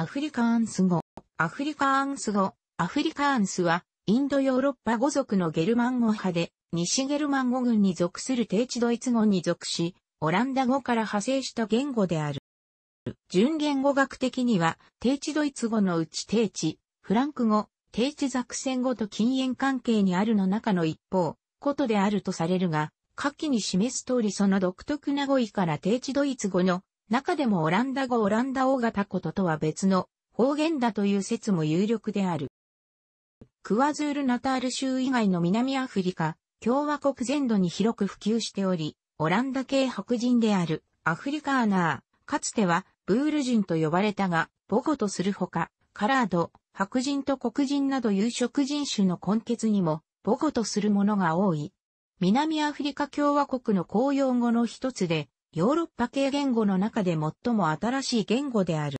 アフリカーンス語。アフリカーンス語。アフリカーンスは、インドヨーロッパ語族のゲルマン語派で、西ゲルマン語群に属する低地ドイツ語に属し、オランダ語から派生した言語である。純言語学的には、低地ドイツ語のうち低地、フランク語、低地ザクセン語と禁煙関係にあるの中の一方、ことであるとされるが、下記に示す通りその独特な語彙から低地ドイツ語の中でもオランダ語オランダ語型こととは別の方言だという説も有力である。クワズールナタール州以外の南アフリカ、共和国全土に広く普及しており、オランダ系白人であるアフリカーナー、かつてはブール人と呼ばれたが、母語とするほか、カラード、白人と黒人など有色人種の根結にも母語とするものが多い。南アフリカ共和国の公用語の一つで、ヨーロッパ系言語の中で最も新しい言語である。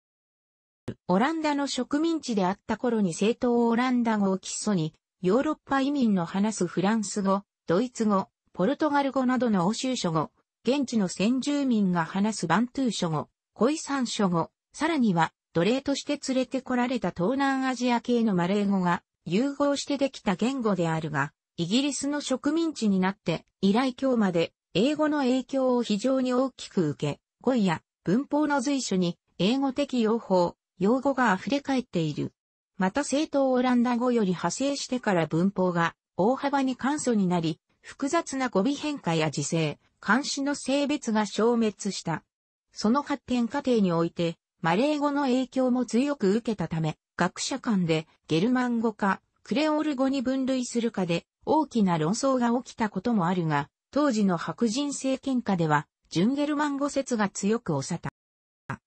オランダの植民地であった頃に正統オランダ語を基礎に、ヨーロッパ移民の話すフランス語、ドイツ語、ポルトガル語などの欧州諸語、現地の先住民が話すバントゥー諸語、コイサン諸語、さらには奴隷として連れてこられた東南アジア系のマレー語が融合してできた言語であるが、イギリスの植民地になって以来今日まで英語の影響を非常に大きく受け、語彙や文法の随所に英語的用法、用語が溢れ返っている。また正統オランダ語より派生してから文法が大幅に簡素になり、複雑な語尾変化や時勢、監視の性別が消滅した。その発展過程において、マレー語の影響も強く受けたため、学者間でゲルマン語かクレオール語に分類するかで大きな論争が起きたこともあるが、当時の白人政権下では、ジュンゲルマン語説が強く押さた。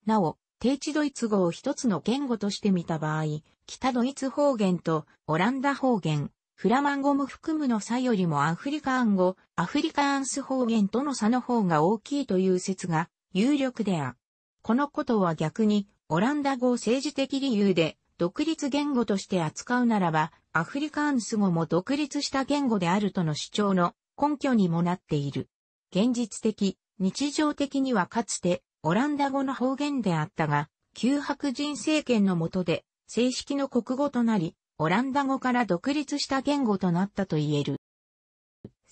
なお、低地ドイツ語を一つの言語として見た場合、北ドイツ方言とオランダ方言、フラマン語も含むの差よりもアフリカン語、アフリカンス方言との差の方が大きいという説が有力である。このことは逆に、オランダ語を政治的理由で独立言語として扱うならば、アフリカンス語も独立した言語であるとの主張の根拠にもなっている。現実的、日常的にはかつてオランダ語の方言であったが、旧白人政権の下で正式の国語となり、オランダ語から独立した言語となったと言える。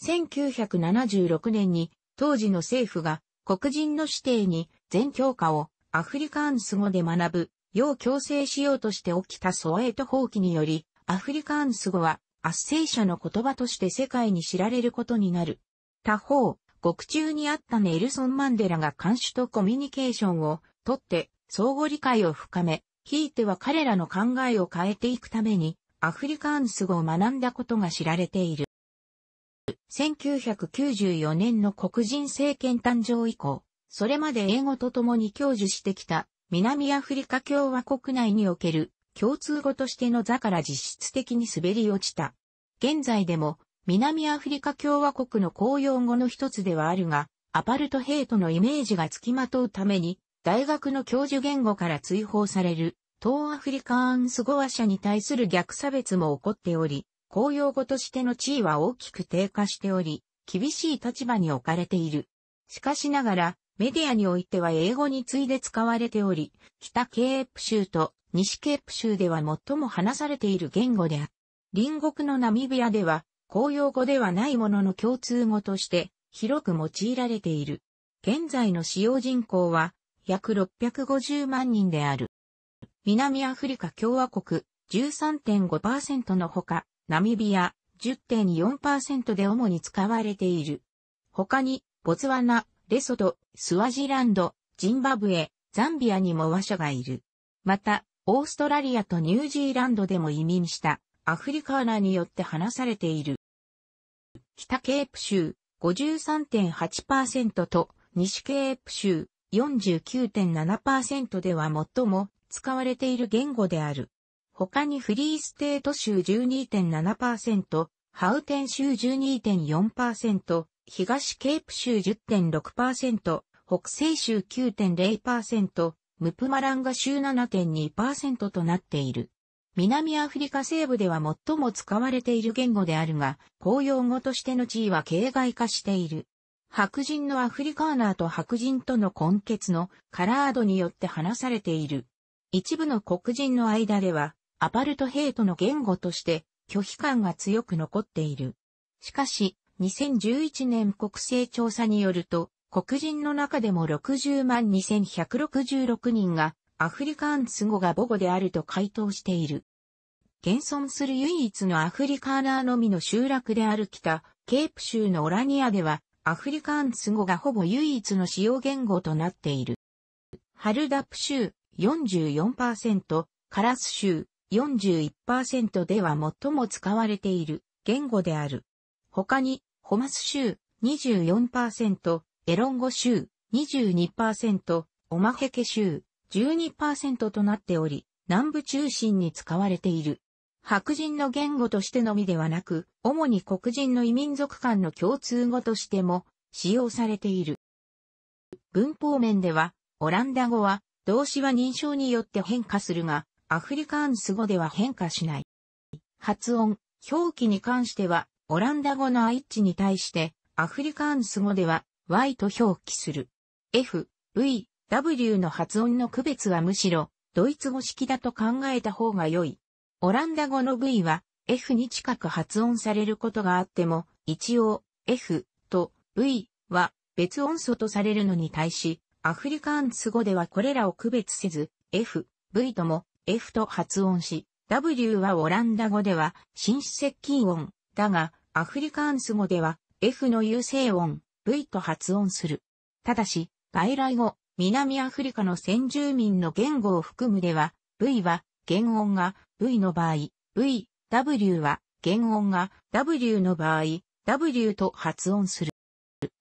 1976年に当時の政府が黒人の指定に全教科をアフリカンス語で学ぶよう強制しようとして起きたソエト放棄により、アフリカンス語は圧政者の言葉として世界に知られることになる。他方、獄中にあったネルソン・マンデラが監視とコミュニケーションをとって相互理解を深め、ひいては彼らの考えを変えていくためにアフリカンス語を学んだことが知られている。1994年の黒人政権誕生以降、それまで英語と共に享受してきた南アフリカ共和国内における共通語としての座から実質的に滑り落ちた。現在でも、南アフリカ共和国の公用語の一つではあるが、アパルトヘイトのイメージが付きまとうために、大学の教授言語から追放される、東アフリカーンス語話者に対する逆差別も起こっており、公用語としての地位は大きく低下しており、厳しい立場に置かれている。しかしながら、メディアにおいては英語に次いで使われており、北ケープ州と西ケープ州では最も話されている言語である。隣国のナミビアでは、公用語ではないものの共通語として、広く用いられている。現在の使用人口は、約650万人である。南アフリカ共和国、13.5%のほか、ナミビア、10.4%で主に使われている。他に、ボツワナ、レソト、スワジランド、ジンバブエ、ザンビアにも和者がいる。また、オーストラリアとニュージーランドでも移民したアフリカーナによって話されている。北ケープ州53.8%と西ケープ州49.7%では最も使われている言語である。他にフリーステート州12.7%、ハウテン州12.4%、東ケープ州10.6%、北西州9.0%、ムプマランが州7.2%となっている。南アフリカ西部では最も使われている言語であるが、公用語としての地位は形骸化している。白人のアフリカーナーと白人との根血のカラードによって話されている。一部の黒人の間では、アパルトヘイトの言語として拒否感が強く残っている。しかし、2011年国勢調査によると、黒人の中でも60万2166人が、アフリカーンス語が母語であると回答している。現存する唯一のアフリカーナーのみの集落である北、ケープ州のオラニアでは、アフリカーンス語がほぼ唯一の使用言語となっている。ハルダップ州44%、カラス州41%では最も使われている言語である。他に、ホマス州24%、エロンゴ州22%、オマヘケ州12%となっており、南部中心に使われている。白人の言語としてのみではなく、主に黒人の異民族間の共通語としても使用されている。文法面では、オランダ語は動詞は認証によって変化するが、アフリカーンス語では変化しない。発音、表記に関しては、オランダ語のアイッチに対して、アフリカーンス語では y と表記する。f、v、w の発音の区別はむしろ、ドイツ語式だと考えた方が良い。オランダ語の v は f に近く発音されることがあっても、一応 f と v は別音素とされるのに対し、アフリカンス語ではこれらを区別せず、f、v とも f と発音し、w はオランダ語では新子接近音だが、アフリカンス語では f の優勢音 V と発音する。ただし、外来語、南アフリカの先住民の言語を含むでは、V は原音が V の場合、V、W は原音が W の場合、W と発音する。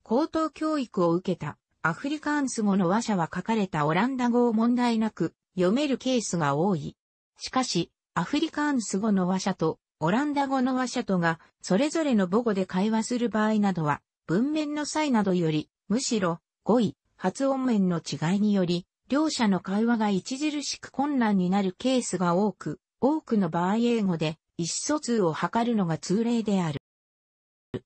高等教育を受けたアフリカンス語の話者は書かれたオランダ語を問題なく読めるケースが多い。しかし、アフリカンス語の話者とオランダ語の話者とがそれぞれの母語で会話する場合などは文面の際などより、むしろ、語彙、発音面の違いにより、両者の会話が著しく困難になるケースが多く、多くの場合英語で意思疎通を図るのが通例である。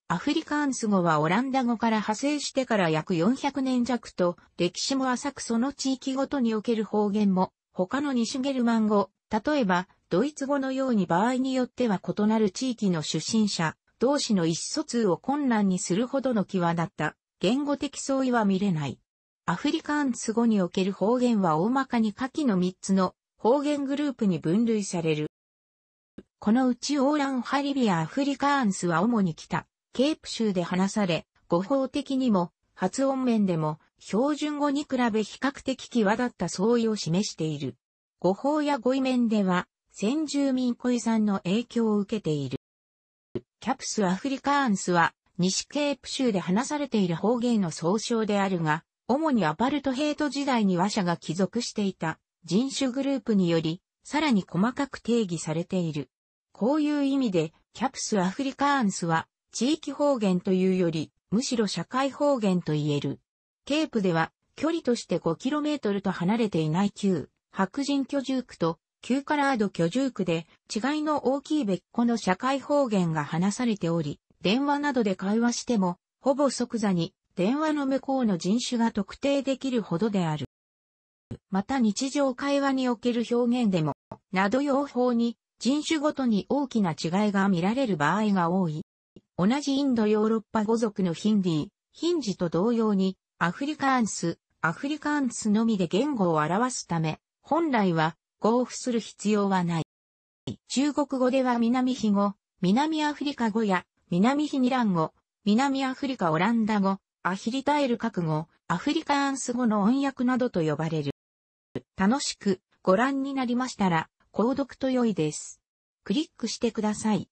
アフリカンス語はオランダ語から派生してから約400年弱と歴史も浅くその地域ごとにおける方言も他の西ゲルマン語、例えばドイツ語のように場合によっては異なる地域の出身者、同士の意思疎通を困難にするほどの際立った言語的相違は見れない。アフリカンス語における方言は大まかに下記の3つの方言グループに分類される。このうちオーランハリビア・アフリカーンスは主に北、ケープ州で話され、語法的にも、発音面でも、標準語に比べ比較的際立った相違を示している。語法や語彙面では、先住民小遺産の影響を受けている。キャプス・アフリカーンスは、西ケープ州で話されている方言の総称であるが、主にアパルトヘイト時代に和者が帰属していた人種グループにより、さらに細かく定義されている。こういう意味で、キャプス・アフリカーンスは、地域方言というより、むしろ社会方言と言える。ケープでは、距離として 5km と離れていない旧、白人居住区と旧カラード居住区で違いの大きい別個の社会方言が話されており、電話などで会話しても、ほぼ即座に電話の向こうの人種が特定できるほどである。また日常会話における表現でも、など用法に人種ごとに大きな違いが見られる場合が多い。同じインドヨーロッパ語族のヒンディー、ヒンジと同様に、アフリカンス、アフリカンスのみで言語を表すため、本来は交付する必要はない。中国語では南非語、南アフリカ語や南非ニラン語、南アフリカオランダ語、アヒリタエル覚語、アフリカアンス語の音訳などと呼ばれる。楽しくご覧になりましたら、購読と良いです。クリックしてください。